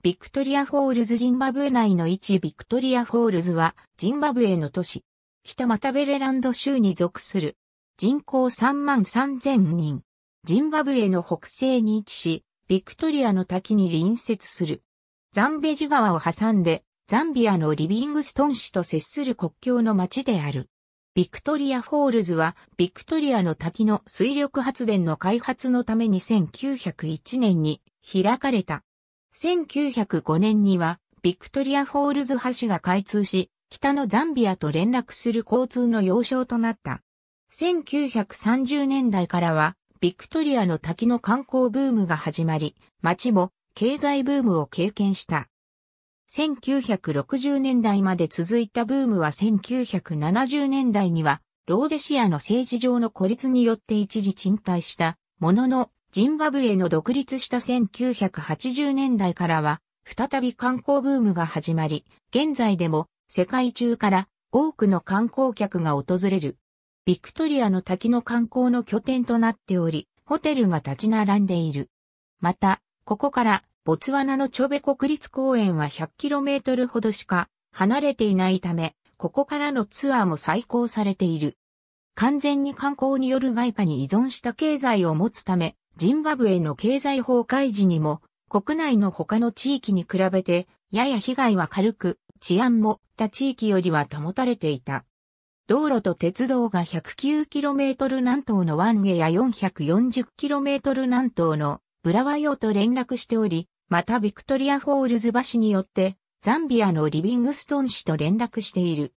ビクトリアフォールズジンバブエ内の位置ビクトリアフォールズはジンバブエの都市、北マタベレランド州に属する。人口3万3000人。ジンバブエの北西に位置し、ビクトリアの滝に隣接する。ザンベジ川を挟んで、ザンビアのリビングストン市と接する国境の町である。ビクトリアフォールズは、ビクトリアの滝の水力発電の開発のために1901年に開かれた1905年には、ビクトリア・フォールズ橋が開通し、北のザンビアと連絡する交通の要衝となった。1930年代からは、ビクトリアの滝の観光ブームが始まり、町も経済ブームを経験した。1960年代まで続いたブームは1970年代には、ローデシアの政治上の孤立によって一時沈滞した、ものの、ジンバブエの独立した1980年代からは、再び観光ブームが始まり、現在でも世界中から多くの観光客が訪れる。ビクトリアの滝の観光の拠点となっており、ホテルが立ち並んでいる。また、ここからボツワナのチョベ国立公園は 100km ほどしか離れていないため、ここからのツアーも再行されている。完全に観光による外貨に依存した経済を持つため、ジンバブエの経済崩壊時にも、国内の他の地域に比べて、やや被害は軽く、治安も他地域よりは保たれていた。道路と鉄道が 109km 南東のワンゲや 440km 南東のブラワヨと連絡しており、またビクトリアフォールズ橋によって、ザンビアのリビングストン市と連絡している。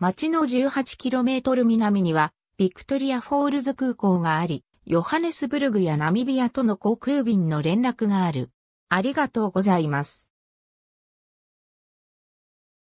町の 18km 南には、ビクトリアフォールズ空港があり、ヨハネスブルグやナミビアとの航空便の連絡がある。ありがとうございます。